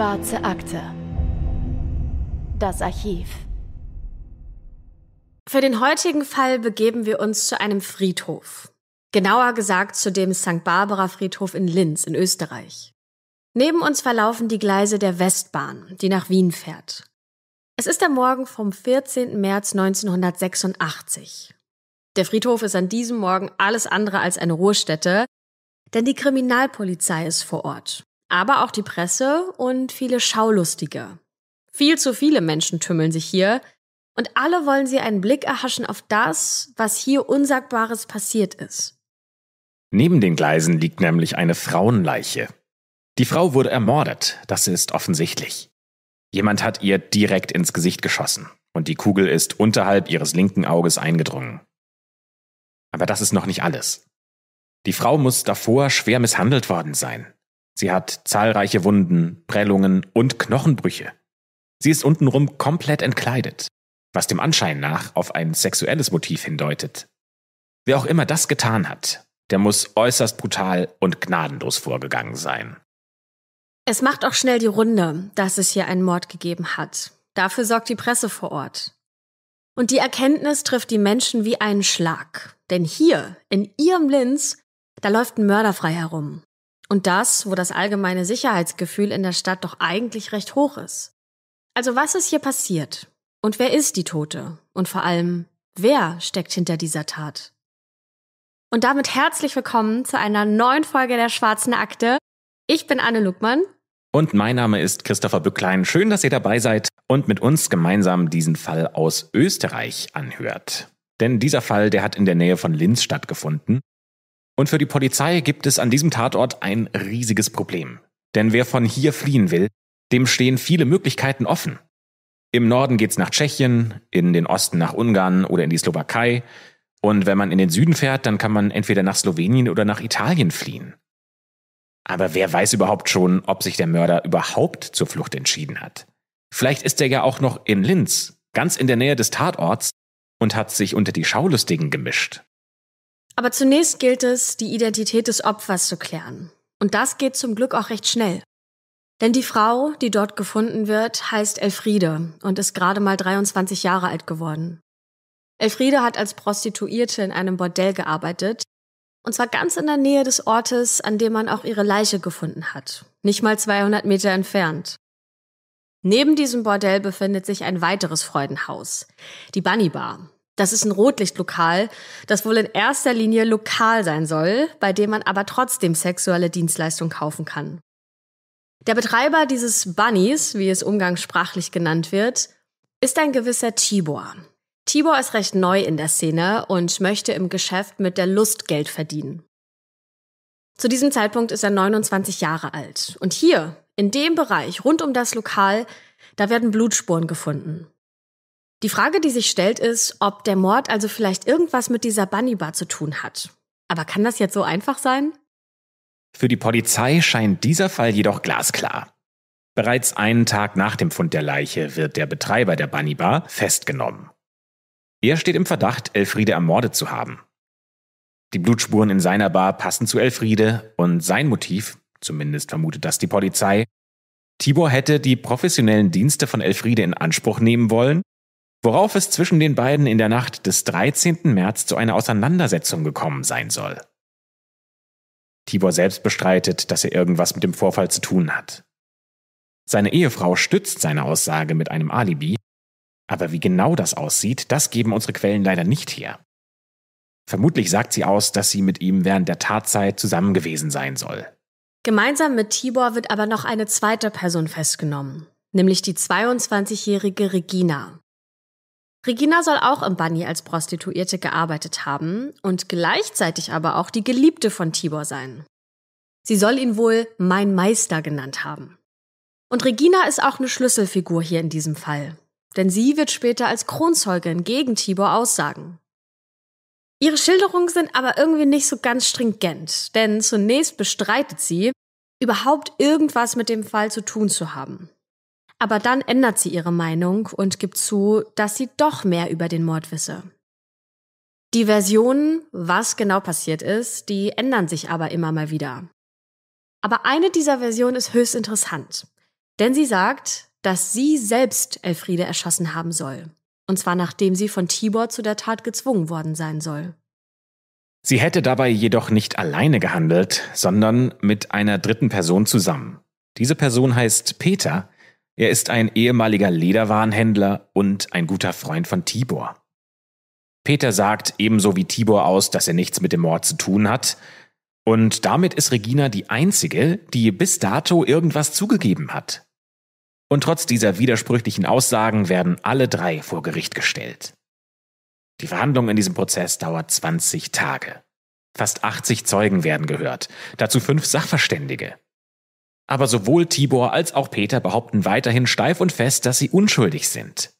Schwarze Akte. Das Archiv. Für den heutigen Fall begeben wir uns zu einem Friedhof. Genauer gesagt zu dem St. Barbara Friedhof in Linz in Österreich. Neben uns verlaufen die Gleise der Westbahn, die nach Wien fährt. Es ist der Morgen vom 14. März 1986. Der Friedhof ist an diesem Morgen alles andere als eine Ruhestätte, denn die Kriminalpolizei ist vor Ort aber auch die Presse und viele Schaulustige. Viel zu viele Menschen tümmeln sich hier und alle wollen sie einen Blick erhaschen auf das, was hier Unsagbares passiert ist. Neben den Gleisen liegt nämlich eine Frauenleiche. Die Frau wurde ermordet, das ist offensichtlich. Jemand hat ihr direkt ins Gesicht geschossen und die Kugel ist unterhalb ihres linken Auges eingedrungen. Aber das ist noch nicht alles. Die Frau muss davor schwer misshandelt worden sein. Sie hat zahlreiche Wunden, Prellungen und Knochenbrüche. Sie ist untenrum komplett entkleidet, was dem Anschein nach auf ein sexuelles Motiv hindeutet. Wer auch immer das getan hat, der muss äußerst brutal und gnadenlos vorgegangen sein. Es macht auch schnell die Runde, dass es hier einen Mord gegeben hat. Dafür sorgt die Presse vor Ort. Und die Erkenntnis trifft die Menschen wie einen Schlag. Denn hier, in ihrem Linz, da läuft ein Mörder frei herum. Und das, wo das allgemeine Sicherheitsgefühl in der Stadt doch eigentlich recht hoch ist. Also was ist hier passiert? Und wer ist die Tote? Und vor allem, wer steckt hinter dieser Tat? Und damit herzlich willkommen zu einer neuen Folge der Schwarzen Akte. Ich bin Anne Luckmann. Und mein Name ist Christopher Bücklein. Schön, dass ihr dabei seid und mit uns gemeinsam diesen Fall aus Österreich anhört. Denn dieser Fall, der hat in der Nähe von Linz stattgefunden und für die Polizei gibt es an diesem Tatort ein riesiges Problem. Denn wer von hier fliehen will, dem stehen viele Möglichkeiten offen. Im Norden geht's nach Tschechien, in den Osten nach Ungarn oder in die Slowakei. Und wenn man in den Süden fährt, dann kann man entweder nach Slowenien oder nach Italien fliehen. Aber wer weiß überhaupt schon, ob sich der Mörder überhaupt zur Flucht entschieden hat? Vielleicht ist er ja auch noch in Linz, ganz in der Nähe des Tatorts, und hat sich unter die Schaulustigen gemischt. Aber zunächst gilt es, die Identität des Opfers zu klären. Und das geht zum Glück auch recht schnell. Denn die Frau, die dort gefunden wird, heißt Elfriede und ist gerade mal 23 Jahre alt geworden. Elfriede hat als Prostituierte in einem Bordell gearbeitet, und zwar ganz in der Nähe des Ortes, an dem man auch ihre Leiche gefunden hat, nicht mal 200 Meter entfernt. Neben diesem Bordell befindet sich ein weiteres Freudenhaus, die Bunny Bar. Das ist ein Rotlichtlokal, das wohl in erster Linie lokal sein soll, bei dem man aber trotzdem sexuelle Dienstleistungen kaufen kann. Der Betreiber dieses Bunnies, wie es umgangssprachlich genannt wird, ist ein gewisser Tibor. Tibor ist recht neu in der Szene und möchte im Geschäft mit der Lust Geld verdienen. Zu diesem Zeitpunkt ist er 29 Jahre alt. Und hier, in dem Bereich rund um das Lokal, da werden Blutspuren gefunden. Die Frage, die sich stellt, ist, ob der Mord also vielleicht irgendwas mit dieser Bunny Bar zu tun hat. Aber kann das jetzt so einfach sein? Für die Polizei scheint dieser Fall jedoch glasklar. Bereits einen Tag nach dem Fund der Leiche wird der Betreiber der Bunny Bar festgenommen. Er steht im Verdacht, Elfriede ermordet zu haben. Die Blutspuren in seiner Bar passen zu Elfriede und sein Motiv, zumindest vermutet das die Polizei, Tibor hätte die professionellen Dienste von Elfriede in Anspruch nehmen wollen, worauf es zwischen den beiden in der Nacht des 13. März zu einer Auseinandersetzung gekommen sein soll. Tibor selbst bestreitet, dass er irgendwas mit dem Vorfall zu tun hat. Seine Ehefrau stützt seine Aussage mit einem Alibi, aber wie genau das aussieht, das geben unsere Quellen leider nicht her. Vermutlich sagt sie aus, dass sie mit ihm während der Tatzeit zusammen gewesen sein soll. Gemeinsam mit Tibor wird aber noch eine zweite Person festgenommen, nämlich die 22-jährige Regina. Regina soll auch im Bunny als Prostituierte gearbeitet haben und gleichzeitig aber auch die Geliebte von Tibor sein. Sie soll ihn wohl mein Meister genannt haben. Und Regina ist auch eine Schlüsselfigur hier in diesem Fall, denn sie wird später als Kronzeugin gegen Tibor aussagen. Ihre Schilderungen sind aber irgendwie nicht so ganz stringent, denn zunächst bestreitet sie, überhaupt irgendwas mit dem Fall zu tun zu haben. Aber dann ändert sie ihre Meinung und gibt zu, dass sie doch mehr über den Mord wisse. Die Versionen, was genau passiert ist, die ändern sich aber immer mal wieder. Aber eine dieser Versionen ist höchst interessant, denn sie sagt, dass sie selbst Elfriede erschossen haben soll, und zwar nachdem sie von Tibor zu der Tat gezwungen worden sein soll. Sie hätte dabei jedoch nicht alleine gehandelt, sondern mit einer dritten Person zusammen. Diese Person heißt Peter er ist ein ehemaliger Lederwarenhändler und ein guter Freund von Tibor. Peter sagt ebenso wie Tibor aus, dass er nichts mit dem Mord zu tun hat. Und damit ist Regina die Einzige, die bis dato irgendwas zugegeben hat. Und trotz dieser widersprüchlichen Aussagen werden alle drei vor Gericht gestellt. Die Verhandlung in diesem Prozess dauert 20 Tage. Fast 80 Zeugen werden gehört, dazu fünf Sachverständige. Aber sowohl Tibor als auch Peter behaupten weiterhin steif und fest, dass sie unschuldig sind.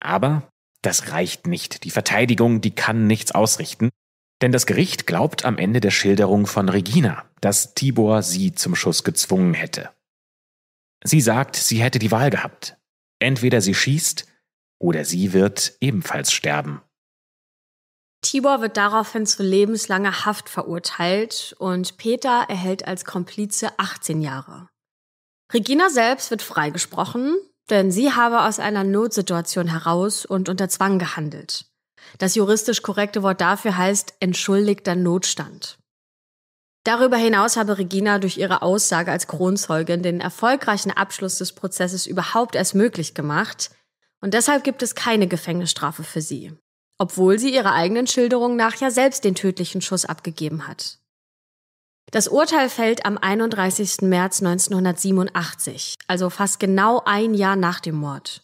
Aber das reicht nicht. Die Verteidigung, die kann nichts ausrichten. Denn das Gericht glaubt am Ende der Schilderung von Regina, dass Tibor sie zum Schuss gezwungen hätte. Sie sagt, sie hätte die Wahl gehabt. Entweder sie schießt oder sie wird ebenfalls sterben. Tibor wird daraufhin zu lebenslanger Haft verurteilt und Peter erhält als Komplize 18 Jahre. Regina selbst wird freigesprochen, denn sie habe aus einer Notsituation heraus und unter Zwang gehandelt. Das juristisch korrekte Wort dafür heißt entschuldigter Notstand. Darüber hinaus habe Regina durch ihre Aussage als Kronzeugin den erfolgreichen Abschluss des Prozesses überhaupt erst möglich gemacht und deshalb gibt es keine Gefängnisstrafe für sie obwohl sie ihrer eigenen Schilderung nach ja selbst den tödlichen Schuss abgegeben hat. Das Urteil fällt am 31. März 1987, also fast genau ein Jahr nach dem Mord.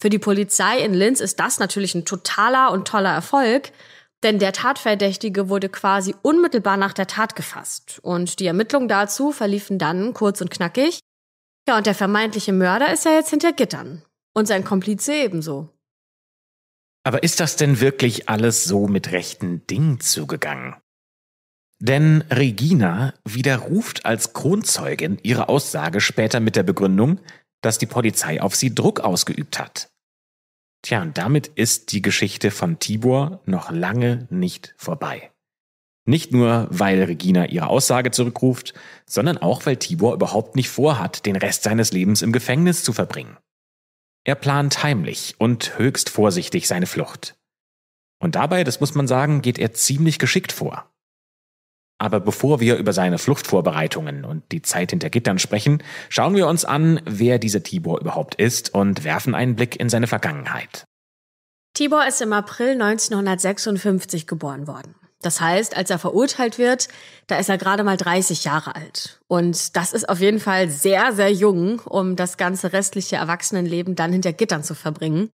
Für die Polizei in Linz ist das natürlich ein totaler und toller Erfolg, denn der Tatverdächtige wurde quasi unmittelbar nach der Tat gefasst und die Ermittlungen dazu verliefen dann kurz und knackig. Ja, und der vermeintliche Mörder ist ja jetzt hinter Gittern und sein Komplize ebenso. Aber ist das denn wirklich alles so mit rechten Dingen zugegangen? Denn Regina widerruft als Kronzeugin ihre Aussage später mit der Begründung, dass die Polizei auf sie Druck ausgeübt hat. Tja, und damit ist die Geschichte von Tibor noch lange nicht vorbei. Nicht nur, weil Regina ihre Aussage zurückruft, sondern auch, weil Tibor überhaupt nicht vorhat, den Rest seines Lebens im Gefängnis zu verbringen. Er plant heimlich und höchst vorsichtig seine Flucht. Und dabei, das muss man sagen, geht er ziemlich geschickt vor. Aber bevor wir über seine Fluchtvorbereitungen und die Zeit hinter Gittern sprechen, schauen wir uns an, wer dieser Tibor überhaupt ist und werfen einen Blick in seine Vergangenheit. Tibor ist im April 1956 geboren worden. Das heißt, als er verurteilt wird, da ist er gerade mal 30 Jahre alt. Und das ist auf jeden Fall sehr, sehr jung, um das ganze restliche Erwachsenenleben dann hinter Gittern zu verbringen.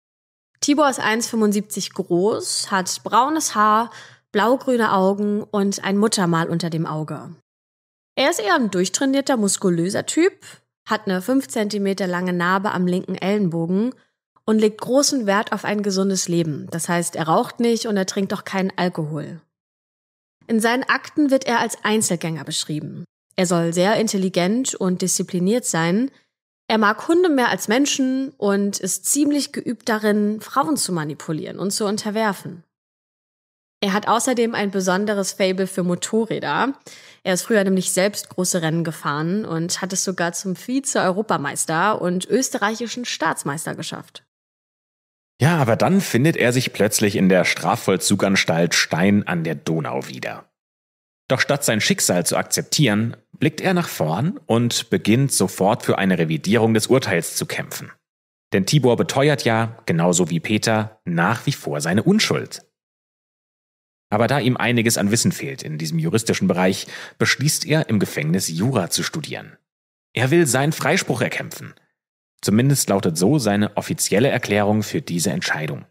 Tibor ist 1,75 groß, hat braunes Haar, blaugrüne Augen und ein Muttermal unter dem Auge. Er ist eher ein durchtrainierter, muskulöser Typ, hat eine 5 cm lange Narbe am linken Ellenbogen und legt großen Wert auf ein gesundes Leben. Das heißt, er raucht nicht und er trinkt auch keinen Alkohol. In seinen Akten wird er als Einzelgänger beschrieben. Er soll sehr intelligent und diszipliniert sein. Er mag Hunde mehr als Menschen und ist ziemlich geübt darin, Frauen zu manipulieren und zu unterwerfen. Er hat außerdem ein besonderes Fable für Motorräder. Er ist früher nämlich selbst große Rennen gefahren und hat es sogar zum Vize-Europameister und österreichischen Staatsmeister geschafft. Ja, aber dann findet er sich plötzlich in der Strafvollzuganstalt Stein an der Donau wieder. Doch statt sein Schicksal zu akzeptieren, blickt er nach vorn und beginnt sofort für eine Revidierung des Urteils zu kämpfen. Denn Tibor beteuert ja, genauso wie Peter, nach wie vor seine Unschuld. Aber da ihm einiges an Wissen fehlt in diesem juristischen Bereich, beschließt er, im Gefängnis Jura zu studieren. Er will seinen Freispruch erkämpfen Zumindest lautet so seine offizielle Erklärung für diese Entscheidung.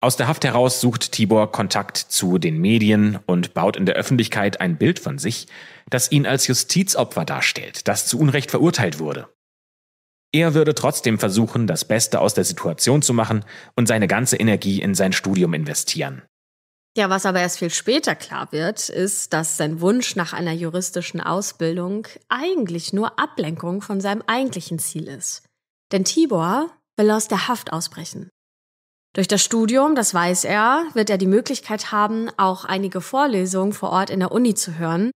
Aus der Haft heraus sucht Tibor Kontakt zu den Medien und baut in der Öffentlichkeit ein Bild von sich, das ihn als Justizopfer darstellt, das zu Unrecht verurteilt wurde. Er würde trotzdem versuchen, das Beste aus der Situation zu machen und seine ganze Energie in sein Studium investieren. Ja, was aber erst viel später klar wird, ist, dass sein Wunsch nach einer juristischen Ausbildung eigentlich nur Ablenkung von seinem eigentlichen Ziel ist. Denn Tibor will aus der Haft ausbrechen. Durch das Studium, das weiß er, wird er die Möglichkeit haben, auch einige Vorlesungen vor Ort in der Uni zu hören.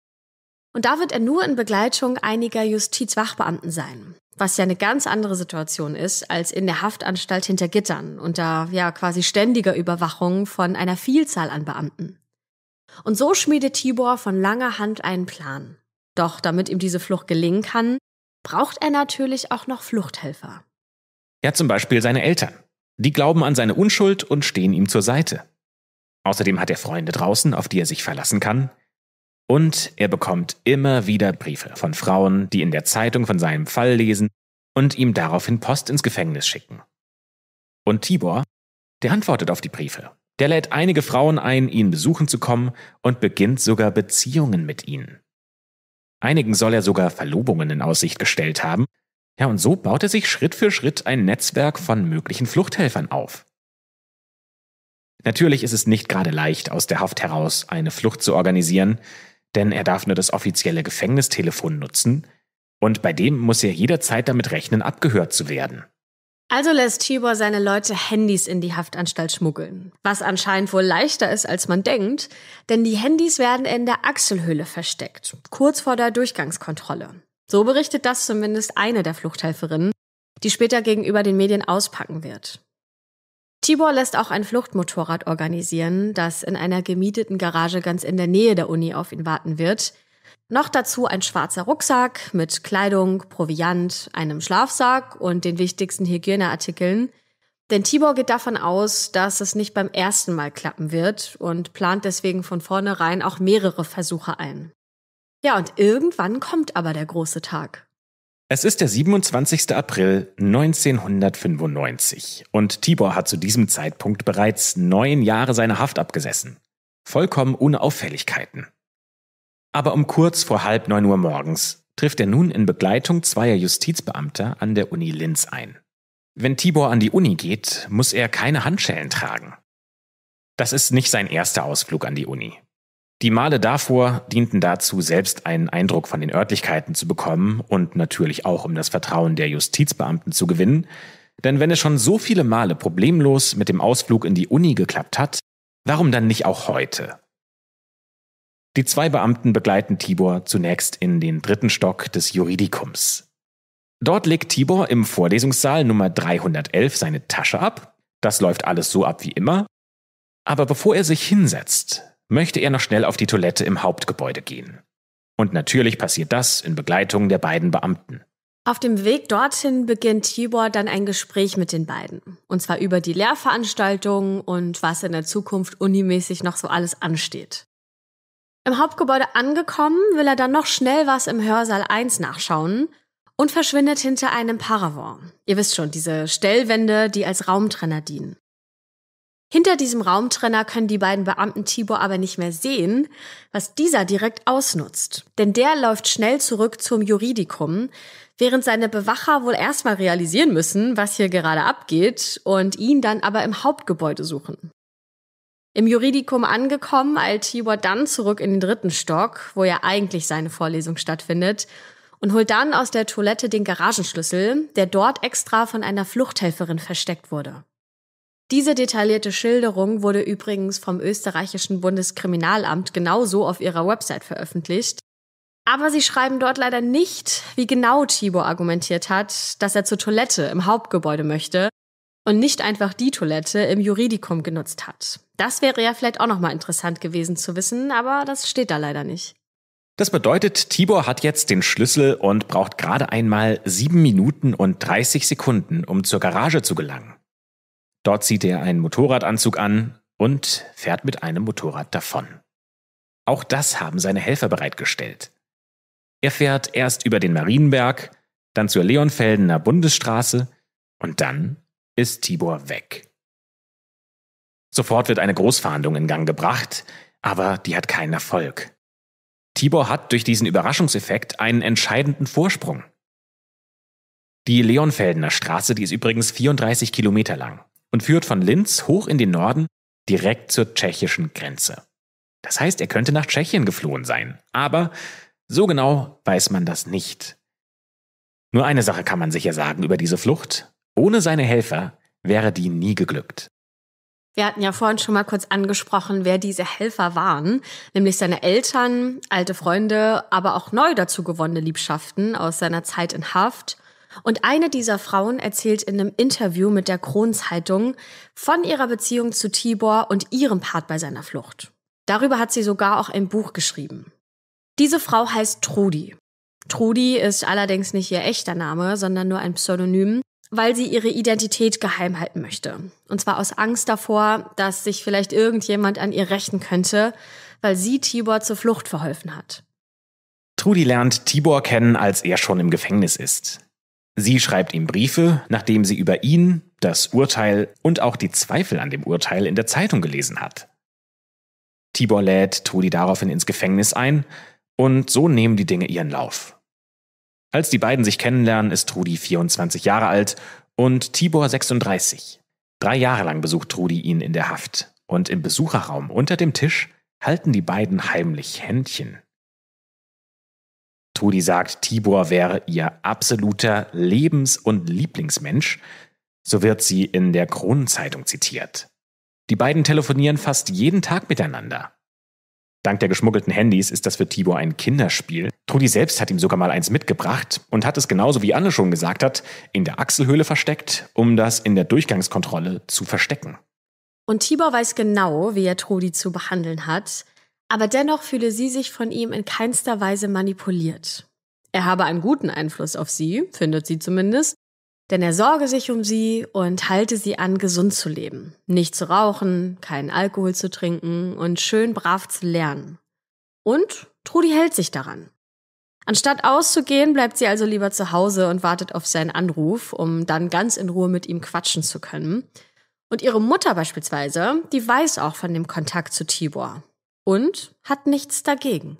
Und da wird er nur in Begleitung einiger Justizwachbeamten sein was ja eine ganz andere Situation ist als in der Haftanstalt hinter Gittern unter ja quasi ständiger Überwachung von einer Vielzahl an Beamten. Und so schmiedet Tibor von langer Hand einen Plan. Doch damit ihm diese Flucht gelingen kann, braucht er natürlich auch noch Fluchthelfer. Ja, zum Beispiel seine Eltern. Die glauben an seine Unschuld und stehen ihm zur Seite. Außerdem hat er Freunde draußen, auf die er sich verlassen kann, und er bekommt immer wieder Briefe von Frauen, die in der Zeitung von seinem Fall lesen und ihm daraufhin Post ins Gefängnis schicken. Und Tibor, der antwortet auf die Briefe. Der lädt einige Frauen ein, ihn besuchen zu kommen und beginnt sogar Beziehungen mit ihnen. Einigen soll er sogar Verlobungen in Aussicht gestellt haben. Ja, und so baut er sich Schritt für Schritt ein Netzwerk von möglichen Fluchthelfern auf. Natürlich ist es nicht gerade leicht, aus der Haft heraus eine Flucht zu organisieren, denn er darf nur das offizielle Gefängnistelefon nutzen und bei dem muss er jederzeit damit rechnen, abgehört zu werden. Also lässt Tibor seine Leute Handys in die Haftanstalt schmuggeln, was anscheinend wohl leichter ist, als man denkt, denn die Handys werden in der Achselhöhle versteckt, kurz vor der Durchgangskontrolle. So berichtet das zumindest eine der Fluchthelferinnen, die später gegenüber den Medien auspacken wird. Tibor lässt auch ein Fluchtmotorrad organisieren, das in einer gemieteten Garage ganz in der Nähe der Uni auf ihn warten wird. Noch dazu ein schwarzer Rucksack mit Kleidung, Proviant, einem Schlafsack und den wichtigsten Hygieneartikeln. Denn Tibor geht davon aus, dass es nicht beim ersten Mal klappen wird und plant deswegen von vornherein auch mehrere Versuche ein. Ja, und irgendwann kommt aber der große Tag. Es ist der 27. April 1995 und Tibor hat zu diesem Zeitpunkt bereits neun Jahre seine Haft abgesessen. Vollkommen ohne Auffälligkeiten. Aber um kurz vor halb neun Uhr morgens trifft er nun in Begleitung zweier Justizbeamter an der Uni Linz ein. Wenn Tibor an die Uni geht, muss er keine Handschellen tragen. Das ist nicht sein erster Ausflug an die Uni. Die Male davor dienten dazu, selbst einen Eindruck von den Örtlichkeiten zu bekommen und natürlich auch, um das Vertrauen der Justizbeamten zu gewinnen. Denn wenn es schon so viele Male problemlos mit dem Ausflug in die Uni geklappt hat, warum dann nicht auch heute? Die zwei Beamten begleiten Tibor zunächst in den dritten Stock des Juridikums. Dort legt Tibor im Vorlesungssaal Nummer 311 seine Tasche ab. Das läuft alles so ab wie immer. Aber bevor er sich hinsetzt, möchte er noch schnell auf die Toilette im Hauptgebäude gehen. Und natürlich passiert das in Begleitung der beiden Beamten. Auf dem Weg dorthin beginnt Tibor dann ein Gespräch mit den beiden. Und zwar über die Lehrveranstaltungen und was in der Zukunft unimäßig noch so alles ansteht. Im Hauptgebäude angekommen, will er dann noch schnell was im Hörsaal 1 nachschauen und verschwindet hinter einem Paravent. Ihr wisst schon, diese Stellwände, die als Raumtrenner dienen. Hinter diesem Raumtrenner können die beiden Beamten Tibor aber nicht mehr sehen, was dieser direkt ausnutzt. Denn der läuft schnell zurück zum Juridikum, während seine Bewacher wohl erstmal realisieren müssen, was hier gerade abgeht und ihn dann aber im Hauptgebäude suchen. Im Juridikum angekommen, eilt Tibor dann zurück in den dritten Stock, wo ja eigentlich seine Vorlesung stattfindet, und holt dann aus der Toilette den Garagenschlüssel, der dort extra von einer Fluchthelferin versteckt wurde. Diese detaillierte Schilderung wurde übrigens vom österreichischen Bundeskriminalamt genauso auf ihrer Website veröffentlicht. Aber sie schreiben dort leider nicht, wie genau Tibor argumentiert hat, dass er zur Toilette im Hauptgebäude möchte und nicht einfach die Toilette im Juridikum genutzt hat. Das wäre ja vielleicht auch nochmal interessant gewesen zu wissen, aber das steht da leider nicht. Das bedeutet, Tibor hat jetzt den Schlüssel und braucht gerade einmal sieben Minuten und 30 Sekunden, um zur Garage zu gelangen. Dort zieht er einen Motorradanzug an und fährt mit einem Motorrad davon. Auch das haben seine Helfer bereitgestellt. Er fährt erst über den Marienberg, dann zur Leonfeldener Bundesstraße und dann ist Tibor weg. Sofort wird eine Großfahndung in Gang gebracht, aber die hat keinen Erfolg. Tibor hat durch diesen Überraschungseffekt einen entscheidenden Vorsprung. Die Leonfeldener Straße, die ist übrigens 34 Kilometer lang und führt von Linz hoch in den Norden direkt zur tschechischen Grenze. Das heißt, er könnte nach Tschechien geflohen sein. Aber so genau weiß man das nicht. Nur eine Sache kann man sicher sagen über diese Flucht. Ohne seine Helfer wäre die nie geglückt. Wir hatten ja vorhin schon mal kurz angesprochen, wer diese Helfer waren, nämlich seine Eltern, alte Freunde, aber auch neu dazu gewonnene Liebschaften aus seiner Zeit in Haft und eine dieser Frauen erzählt in einem Interview mit der Kronzeitung von ihrer Beziehung zu Tibor und ihrem Part bei seiner Flucht. Darüber hat sie sogar auch ein Buch geschrieben. Diese Frau heißt Trudi. Trudi ist allerdings nicht ihr echter Name, sondern nur ein Pseudonym, weil sie ihre Identität geheim halten möchte. Und zwar aus Angst davor, dass sich vielleicht irgendjemand an ihr rächen könnte, weil sie Tibor zur Flucht verholfen hat. Trudi lernt Tibor kennen, als er schon im Gefängnis ist. Sie schreibt ihm Briefe, nachdem sie über ihn, das Urteil und auch die Zweifel an dem Urteil in der Zeitung gelesen hat. Tibor lädt Todi daraufhin ins Gefängnis ein und so nehmen die Dinge ihren Lauf. Als die beiden sich kennenlernen, ist Trudi 24 Jahre alt und Tibor 36. Drei Jahre lang besucht Trudi ihn in der Haft und im Besucherraum unter dem Tisch halten die beiden heimlich Händchen. Trudi sagt, Tibor wäre ihr absoluter Lebens- und Lieblingsmensch, so wird sie in der Kronenzeitung zitiert. Die beiden telefonieren fast jeden Tag miteinander. Dank der geschmuggelten Handys ist das für Tibor ein Kinderspiel. Trudi selbst hat ihm sogar mal eins mitgebracht und hat es genauso wie Anne schon gesagt hat, in der Achselhöhle versteckt, um das in der Durchgangskontrolle zu verstecken. Und Tibor weiß genau, wie er Trudi zu behandeln hat. Aber dennoch fühle sie sich von ihm in keinster Weise manipuliert. Er habe einen guten Einfluss auf sie, findet sie zumindest, denn er sorge sich um sie und halte sie an, gesund zu leben, nicht zu rauchen, keinen Alkohol zu trinken und schön brav zu lernen. Und Trudi hält sich daran. Anstatt auszugehen, bleibt sie also lieber zu Hause und wartet auf seinen Anruf, um dann ganz in Ruhe mit ihm quatschen zu können. Und ihre Mutter beispielsweise, die weiß auch von dem Kontakt zu Tibor und hat nichts dagegen.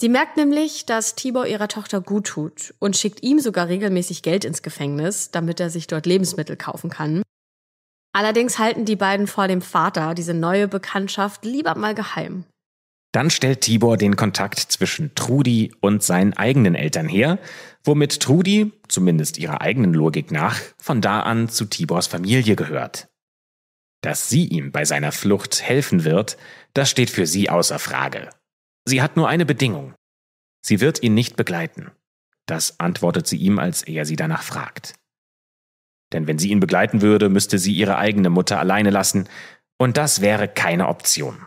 Sie merkt nämlich, dass Tibor ihrer Tochter gut tut und schickt ihm sogar regelmäßig Geld ins Gefängnis, damit er sich dort Lebensmittel kaufen kann. Allerdings halten die beiden vor dem Vater diese neue Bekanntschaft lieber mal geheim. Dann stellt Tibor den Kontakt zwischen Trudi und seinen eigenen Eltern her, womit Trudi, zumindest ihrer eigenen Logik nach, von da an zu Tibors Familie gehört. Dass sie ihm bei seiner Flucht helfen wird, das steht für sie außer Frage. Sie hat nur eine Bedingung. Sie wird ihn nicht begleiten. Das antwortet sie ihm, als er sie danach fragt. Denn wenn sie ihn begleiten würde, müsste sie ihre eigene Mutter alleine lassen, und das wäre keine Option.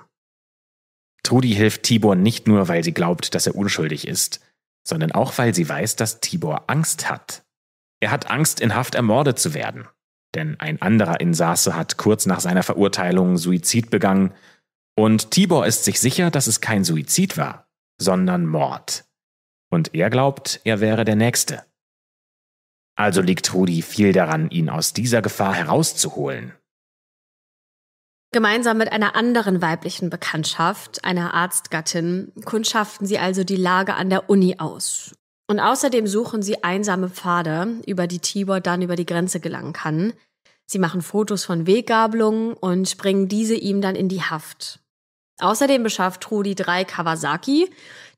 Trudi hilft Tibor nicht nur, weil sie glaubt, dass er unschuldig ist, sondern auch, weil sie weiß, dass Tibor Angst hat. Er hat Angst, in Haft ermordet zu werden denn ein anderer Insasse hat kurz nach seiner Verurteilung Suizid begangen, und Tibor ist sich sicher, dass es kein Suizid war, sondern Mord. Und er glaubt, er wäre der Nächste. Also liegt Rudi viel daran, ihn aus dieser Gefahr herauszuholen. Gemeinsam mit einer anderen weiblichen Bekanntschaft, einer Arztgattin, kundschaften sie also die Lage an der Uni aus. Und außerdem suchen sie einsame Pfade, über die Tibor dann über die Grenze gelangen kann, Sie machen Fotos von Weggabelungen und bringen diese ihm dann in die Haft. Außerdem beschafft Trudi drei Kawasaki,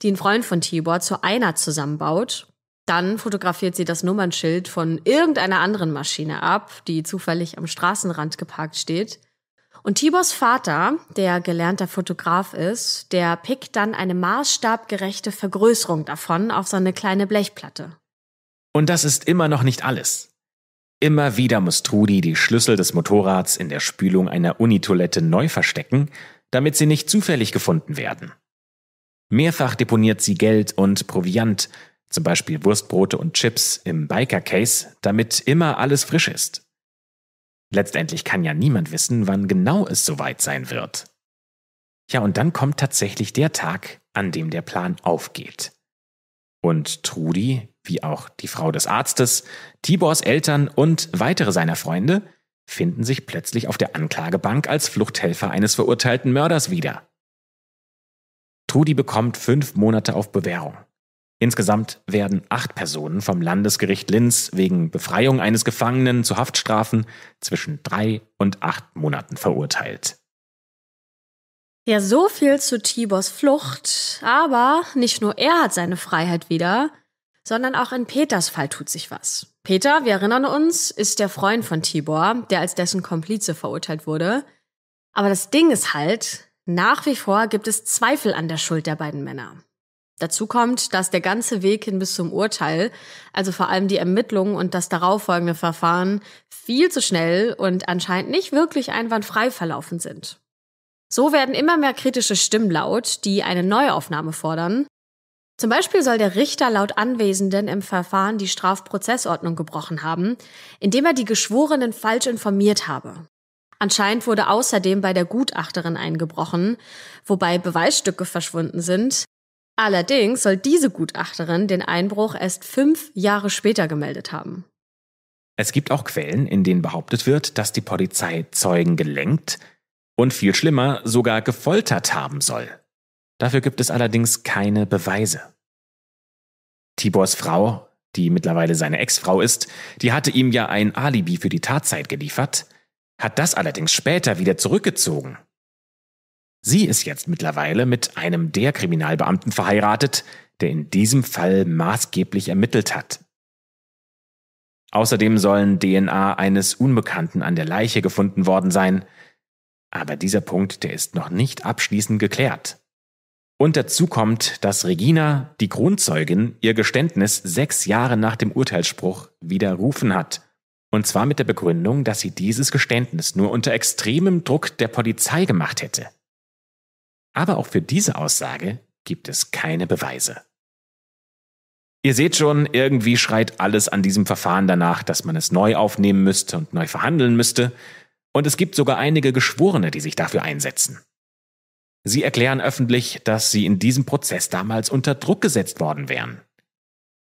die ein Freund von Tibor zu einer zusammenbaut. Dann fotografiert sie das Nummernschild von irgendeiner anderen Maschine ab, die zufällig am Straßenrand geparkt steht. Und Tibors Vater, der gelernter Fotograf ist, der pickt dann eine maßstabgerechte Vergrößerung davon auf seine kleine Blechplatte. Und das ist immer noch nicht alles. Immer wieder muss Trudi die Schlüssel des Motorrads in der Spülung einer Unitoilette neu verstecken, damit sie nicht zufällig gefunden werden. Mehrfach deponiert sie Geld und Proviant, zum Beispiel Wurstbrote und Chips im Biker-Case, damit immer alles frisch ist. Letztendlich kann ja niemand wissen, wann genau es soweit sein wird. Ja, und dann kommt tatsächlich der Tag, an dem der Plan aufgeht. Und Trudi wie auch die Frau des Arztes, Tibors Eltern und weitere seiner Freunde finden sich plötzlich auf der Anklagebank als Fluchthelfer eines verurteilten Mörders wieder. Trudi bekommt fünf Monate auf Bewährung. Insgesamt werden acht Personen vom Landesgericht Linz wegen Befreiung eines Gefangenen zu Haftstrafen zwischen drei und acht Monaten verurteilt. Ja, so viel zu Tibors Flucht. Aber nicht nur er hat seine Freiheit wieder, sondern auch in Peters Fall tut sich was. Peter, wir erinnern uns, ist der Freund von Tibor, der als dessen Komplize verurteilt wurde. Aber das Ding ist halt, nach wie vor gibt es Zweifel an der Schuld der beiden Männer. Dazu kommt, dass der ganze Weg hin bis zum Urteil, also vor allem die Ermittlungen und das darauffolgende Verfahren, viel zu schnell und anscheinend nicht wirklich einwandfrei verlaufen sind. So werden immer mehr kritische Stimmen laut, die eine Neuaufnahme fordern zum Beispiel soll der Richter laut Anwesenden im Verfahren die Strafprozessordnung gebrochen haben, indem er die Geschworenen falsch informiert habe. Anscheinend wurde außerdem bei der Gutachterin eingebrochen, wobei Beweisstücke verschwunden sind. Allerdings soll diese Gutachterin den Einbruch erst fünf Jahre später gemeldet haben. Es gibt auch Quellen, in denen behauptet wird, dass die Polizei Zeugen gelenkt und viel schlimmer sogar gefoltert haben soll. Dafür gibt es allerdings keine Beweise. Tibors Frau, die mittlerweile seine Ex-Frau ist, die hatte ihm ja ein Alibi für die Tatzeit geliefert, hat das allerdings später wieder zurückgezogen. Sie ist jetzt mittlerweile mit einem der Kriminalbeamten verheiratet, der in diesem Fall maßgeblich ermittelt hat. Außerdem sollen DNA eines Unbekannten an der Leiche gefunden worden sein, aber dieser Punkt, der ist noch nicht abschließend geklärt. Und dazu kommt, dass Regina, die Grundzeugin, ihr Geständnis sechs Jahre nach dem Urteilsspruch widerrufen hat. Und zwar mit der Begründung, dass sie dieses Geständnis nur unter extremem Druck der Polizei gemacht hätte. Aber auch für diese Aussage gibt es keine Beweise. Ihr seht schon, irgendwie schreit alles an diesem Verfahren danach, dass man es neu aufnehmen müsste und neu verhandeln müsste. Und es gibt sogar einige Geschworene, die sich dafür einsetzen. Sie erklären öffentlich, dass sie in diesem Prozess damals unter Druck gesetzt worden wären.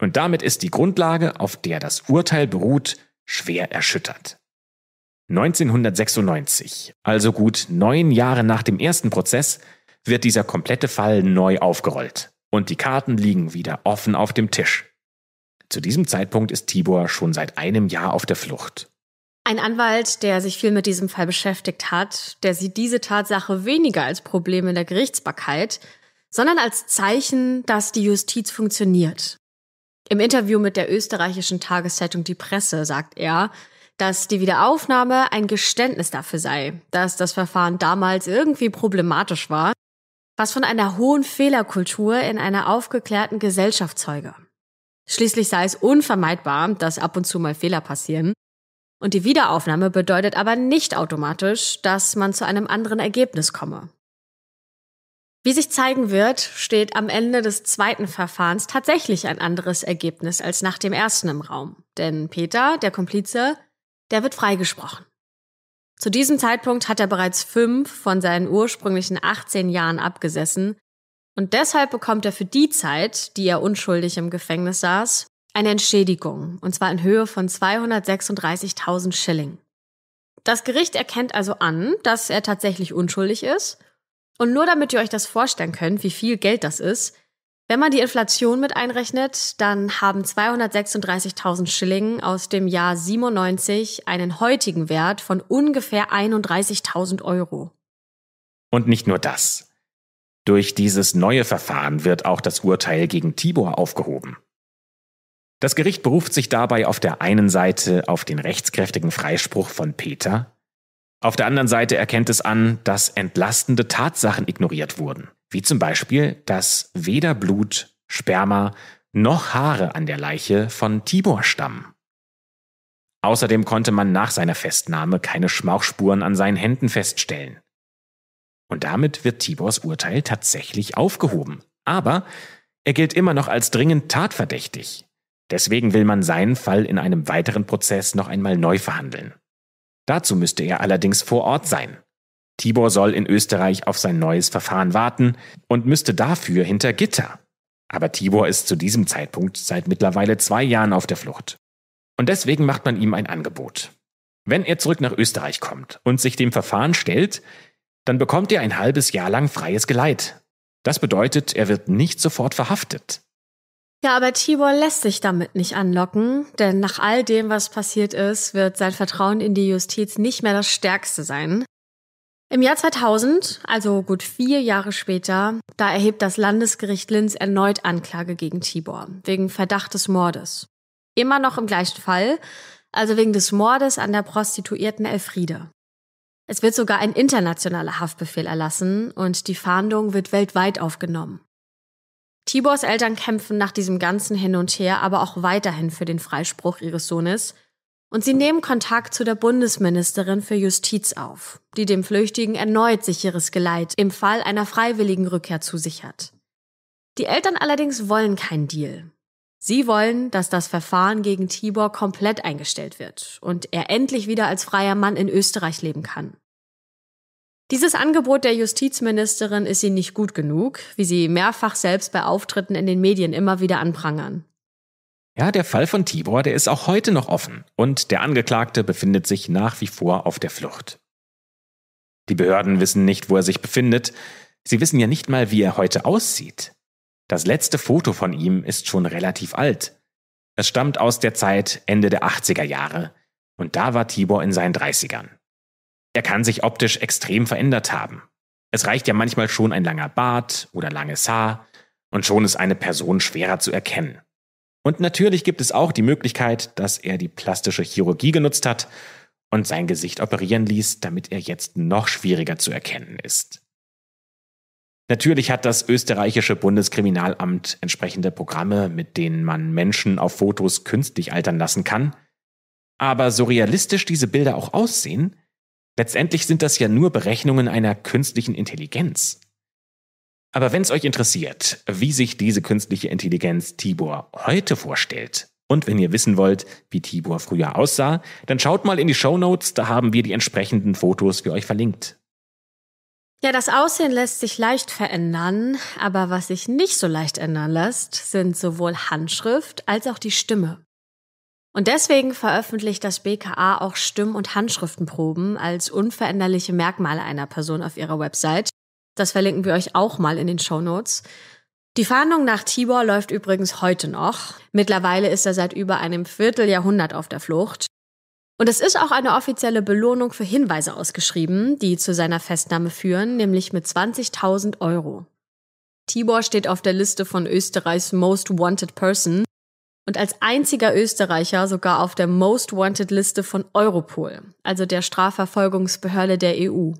Und damit ist die Grundlage, auf der das Urteil beruht, schwer erschüttert. 1996, also gut neun Jahre nach dem ersten Prozess, wird dieser komplette Fall neu aufgerollt und die Karten liegen wieder offen auf dem Tisch. Zu diesem Zeitpunkt ist Tibor schon seit einem Jahr auf der Flucht ein Anwalt, der sich viel mit diesem Fall beschäftigt hat, der sieht diese Tatsache weniger als Problem in der Gerichtsbarkeit, sondern als Zeichen, dass die Justiz funktioniert. Im Interview mit der österreichischen Tageszeitung Die Presse sagt er, dass die Wiederaufnahme ein Geständnis dafür sei, dass das Verfahren damals irgendwie problematisch war, was von einer hohen Fehlerkultur in einer aufgeklärten Gesellschaft zeuge. Schließlich sei es unvermeidbar, dass ab und zu mal Fehler passieren. Und die Wiederaufnahme bedeutet aber nicht automatisch, dass man zu einem anderen Ergebnis komme. Wie sich zeigen wird, steht am Ende des zweiten Verfahrens tatsächlich ein anderes Ergebnis als nach dem ersten im Raum. Denn Peter, der Komplize, der wird freigesprochen. Zu diesem Zeitpunkt hat er bereits fünf von seinen ursprünglichen 18 Jahren abgesessen und deshalb bekommt er für die Zeit, die er unschuldig im Gefängnis saß, eine Entschädigung, und zwar in Höhe von 236.000 Schilling. Das Gericht erkennt also an, dass er tatsächlich unschuldig ist. Und nur damit ihr euch das vorstellen könnt, wie viel Geld das ist, wenn man die Inflation mit einrechnet, dann haben 236.000 Schilling aus dem Jahr 97 einen heutigen Wert von ungefähr 31.000 Euro. Und nicht nur das. Durch dieses neue Verfahren wird auch das Urteil gegen Tibor aufgehoben. Das Gericht beruft sich dabei auf der einen Seite auf den rechtskräftigen Freispruch von Peter, auf der anderen Seite erkennt es an, dass entlastende Tatsachen ignoriert wurden, wie zum Beispiel, dass weder Blut, Sperma noch Haare an der Leiche von Tibor stammen. Außerdem konnte man nach seiner Festnahme keine Schmauchspuren an seinen Händen feststellen. Und damit wird Tibors Urteil tatsächlich aufgehoben. Aber er gilt immer noch als dringend tatverdächtig. Deswegen will man seinen Fall in einem weiteren Prozess noch einmal neu verhandeln. Dazu müsste er allerdings vor Ort sein. Tibor soll in Österreich auf sein neues Verfahren warten und müsste dafür hinter Gitter. Aber Tibor ist zu diesem Zeitpunkt seit mittlerweile zwei Jahren auf der Flucht. Und deswegen macht man ihm ein Angebot. Wenn er zurück nach Österreich kommt und sich dem Verfahren stellt, dann bekommt er ein halbes Jahr lang freies Geleit. Das bedeutet, er wird nicht sofort verhaftet. Ja, aber Tibor lässt sich damit nicht anlocken, denn nach all dem, was passiert ist, wird sein Vertrauen in die Justiz nicht mehr das stärkste sein. Im Jahr 2000, also gut vier Jahre später, da erhebt das Landesgericht Linz erneut Anklage gegen Tibor wegen Verdacht des Mordes. Immer noch im gleichen Fall, also wegen des Mordes an der Prostituierten Elfriede. Es wird sogar ein internationaler Haftbefehl erlassen und die Fahndung wird weltweit aufgenommen. Tibors Eltern kämpfen nach diesem ganzen Hin und Her aber auch weiterhin für den Freispruch ihres Sohnes und sie nehmen Kontakt zu der Bundesministerin für Justiz auf, die dem Flüchtigen erneut sicheres Geleit im Fall einer freiwilligen Rückkehr zusichert. Die Eltern allerdings wollen keinen Deal. Sie wollen, dass das Verfahren gegen Tibor komplett eingestellt wird und er endlich wieder als freier Mann in Österreich leben kann. Dieses Angebot der Justizministerin ist ihnen nicht gut genug, wie sie mehrfach selbst bei Auftritten in den Medien immer wieder anprangern. Ja, der Fall von Tibor, der ist auch heute noch offen und der Angeklagte befindet sich nach wie vor auf der Flucht. Die Behörden wissen nicht, wo er sich befindet. Sie wissen ja nicht mal, wie er heute aussieht. Das letzte Foto von ihm ist schon relativ alt. Es stammt aus der Zeit Ende der 80er Jahre und da war Tibor in seinen 30ern. Er kann sich optisch extrem verändert haben. Es reicht ja manchmal schon ein langer Bart oder langes Haar und schon ist eine Person schwerer zu erkennen. Und natürlich gibt es auch die Möglichkeit, dass er die plastische Chirurgie genutzt hat und sein Gesicht operieren ließ, damit er jetzt noch schwieriger zu erkennen ist. Natürlich hat das österreichische Bundeskriminalamt entsprechende Programme, mit denen man Menschen auf Fotos künstlich altern lassen kann. Aber so realistisch diese Bilder auch aussehen, Letztendlich sind das ja nur Berechnungen einer künstlichen Intelligenz. Aber wenn es euch interessiert, wie sich diese künstliche Intelligenz Tibor heute vorstellt, und wenn ihr wissen wollt, wie Tibor früher aussah, dann schaut mal in die Shownotes, da haben wir die entsprechenden Fotos für euch verlinkt. Ja, das Aussehen lässt sich leicht verändern, aber was sich nicht so leicht ändern lässt, sind sowohl Handschrift als auch die Stimme. Und deswegen veröffentlicht das BKA auch Stimm- und Handschriftenproben als unveränderliche Merkmale einer Person auf ihrer Website. Das verlinken wir euch auch mal in den Show Notes. Die Fahndung nach Tibor läuft übrigens heute noch. Mittlerweile ist er seit über einem Vierteljahrhundert auf der Flucht. Und es ist auch eine offizielle Belohnung für Hinweise ausgeschrieben, die zu seiner Festnahme führen, nämlich mit 20.000 Euro. Tibor steht auf der Liste von Österreichs Most Wanted Person und als einziger Österreicher sogar auf der Most Wanted Liste von Europol, also der Strafverfolgungsbehörde der EU.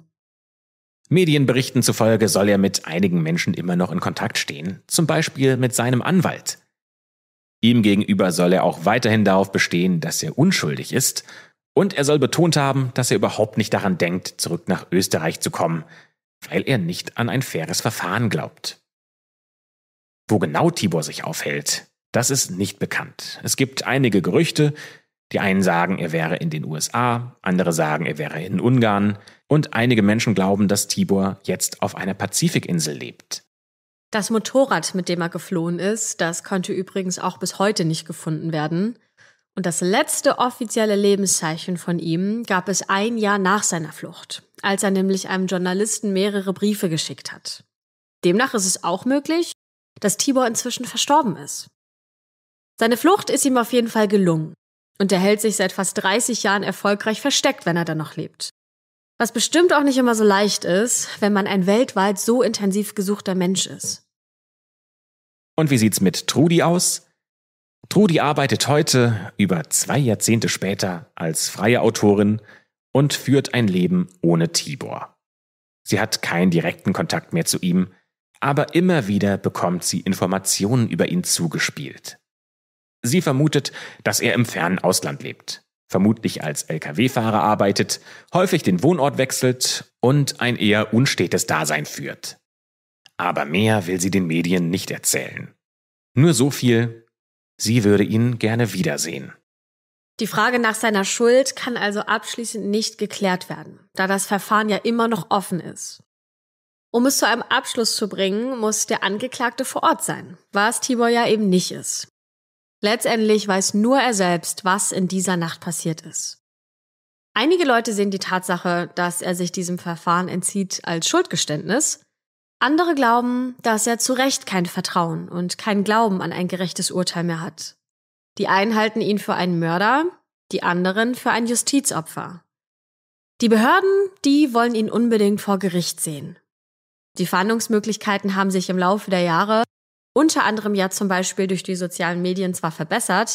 Medienberichten zufolge soll er mit einigen Menschen immer noch in Kontakt stehen, zum Beispiel mit seinem Anwalt. Ihm gegenüber soll er auch weiterhin darauf bestehen, dass er unschuldig ist, und er soll betont haben, dass er überhaupt nicht daran denkt, zurück nach Österreich zu kommen, weil er nicht an ein faires Verfahren glaubt. Wo genau Tibor sich aufhält, das ist nicht bekannt. Es gibt einige Gerüchte. Die einen sagen, er wäre in den USA, andere sagen, er wäre in Ungarn und einige Menschen glauben, dass Tibor jetzt auf einer Pazifikinsel lebt. Das Motorrad, mit dem er geflohen ist, das konnte übrigens auch bis heute nicht gefunden werden. Und das letzte offizielle Lebenszeichen von ihm gab es ein Jahr nach seiner Flucht, als er nämlich einem Journalisten mehrere Briefe geschickt hat. Demnach ist es auch möglich, dass Tibor inzwischen verstorben ist. Seine Flucht ist ihm auf jeden Fall gelungen und er hält sich seit fast 30 Jahren erfolgreich versteckt, wenn er dann noch lebt. Was bestimmt auch nicht immer so leicht ist, wenn man ein weltweit so intensiv gesuchter Mensch ist. Und wie sieht's mit Trudi aus? Trudi arbeitet heute, über zwei Jahrzehnte später, als freie Autorin und führt ein Leben ohne Tibor. Sie hat keinen direkten Kontakt mehr zu ihm, aber immer wieder bekommt sie Informationen über ihn zugespielt. Sie vermutet, dass er im fernen Ausland lebt, vermutlich als Lkw-Fahrer arbeitet, häufig den Wohnort wechselt und ein eher unstetes Dasein führt. Aber mehr will sie den Medien nicht erzählen. Nur so viel, sie würde ihn gerne wiedersehen. Die Frage nach seiner Schuld kann also abschließend nicht geklärt werden, da das Verfahren ja immer noch offen ist. Um es zu einem Abschluss zu bringen, muss der Angeklagte vor Ort sein, was Tibor ja eben nicht ist. Letztendlich weiß nur er selbst, was in dieser Nacht passiert ist. Einige Leute sehen die Tatsache, dass er sich diesem Verfahren entzieht, als Schuldgeständnis. Andere glauben, dass er zu Recht kein Vertrauen und kein Glauben an ein gerechtes Urteil mehr hat. Die einen halten ihn für einen Mörder, die anderen für ein Justizopfer. Die Behörden, die wollen ihn unbedingt vor Gericht sehen. Die Fahndungsmöglichkeiten haben sich im Laufe der Jahre unter anderem ja zum Beispiel durch die sozialen Medien zwar verbessert,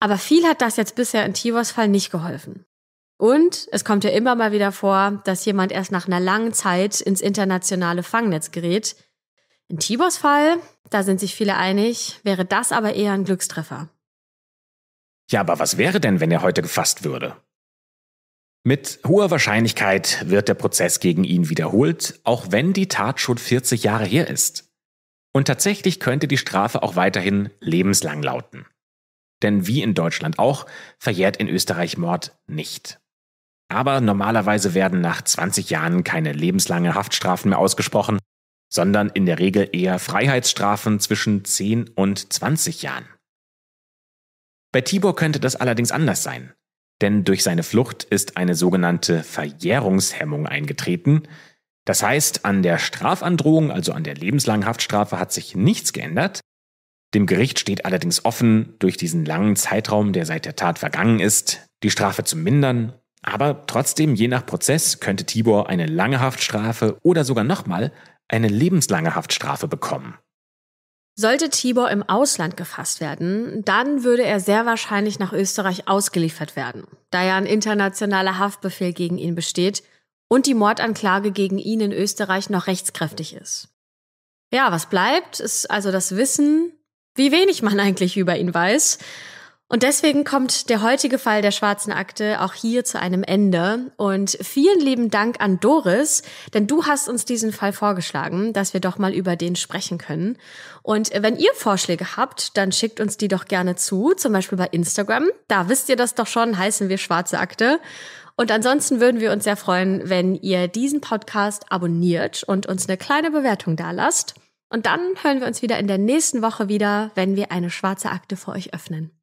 aber viel hat das jetzt bisher in Tivos Fall nicht geholfen. Und es kommt ja immer mal wieder vor, dass jemand erst nach einer langen Zeit ins internationale Fangnetz gerät. In Tibors Fall, da sind sich viele einig, wäre das aber eher ein Glückstreffer. Ja, aber was wäre denn, wenn er heute gefasst würde? Mit hoher Wahrscheinlichkeit wird der Prozess gegen ihn wiederholt, auch wenn die Tat schon 40 Jahre her ist. Und tatsächlich könnte die Strafe auch weiterhin lebenslang lauten. Denn wie in Deutschland auch, verjährt in Österreich Mord nicht. Aber normalerweise werden nach 20 Jahren keine lebenslangen Haftstrafen mehr ausgesprochen, sondern in der Regel eher Freiheitsstrafen zwischen 10 und 20 Jahren. Bei Tibor könnte das allerdings anders sein, denn durch seine Flucht ist eine sogenannte Verjährungshemmung eingetreten, das heißt, an der Strafandrohung, also an der lebenslangen Haftstrafe, hat sich nichts geändert. Dem Gericht steht allerdings offen, durch diesen langen Zeitraum, der seit der Tat vergangen ist, die Strafe zu mindern. Aber trotzdem, je nach Prozess, könnte Tibor eine lange Haftstrafe oder sogar nochmal eine lebenslange Haftstrafe bekommen. Sollte Tibor im Ausland gefasst werden, dann würde er sehr wahrscheinlich nach Österreich ausgeliefert werden, da ja ein internationaler Haftbefehl gegen ihn besteht und die Mordanklage gegen ihn in Österreich noch rechtskräftig ist. Ja, was bleibt, ist also das Wissen, wie wenig man eigentlich über ihn weiß. Und deswegen kommt der heutige Fall der schwarzen Akte auch hier zu einem Ende. Und vielen lieben Dank an Doris, denn du hast uns diesen Fall vorgeschlagen, dass wir doch mal über den sprechen können. Und wenn ihr Vorschläge habt, dann schickt uns die doch gerne zu, zum Beispiel bei Instagram. Da wisst ihr das doch schon, heißen wir schwarze Akte. Und ansonsten würden wir uns sehr freuen, wenn ihr diesen Podcast abonniert und uns eine kleine Bewertung dalasst. Und dann hören wir uns wieder in der nächsten Woche wieder, wenn wir eine schwarze Akte für euch öffnen.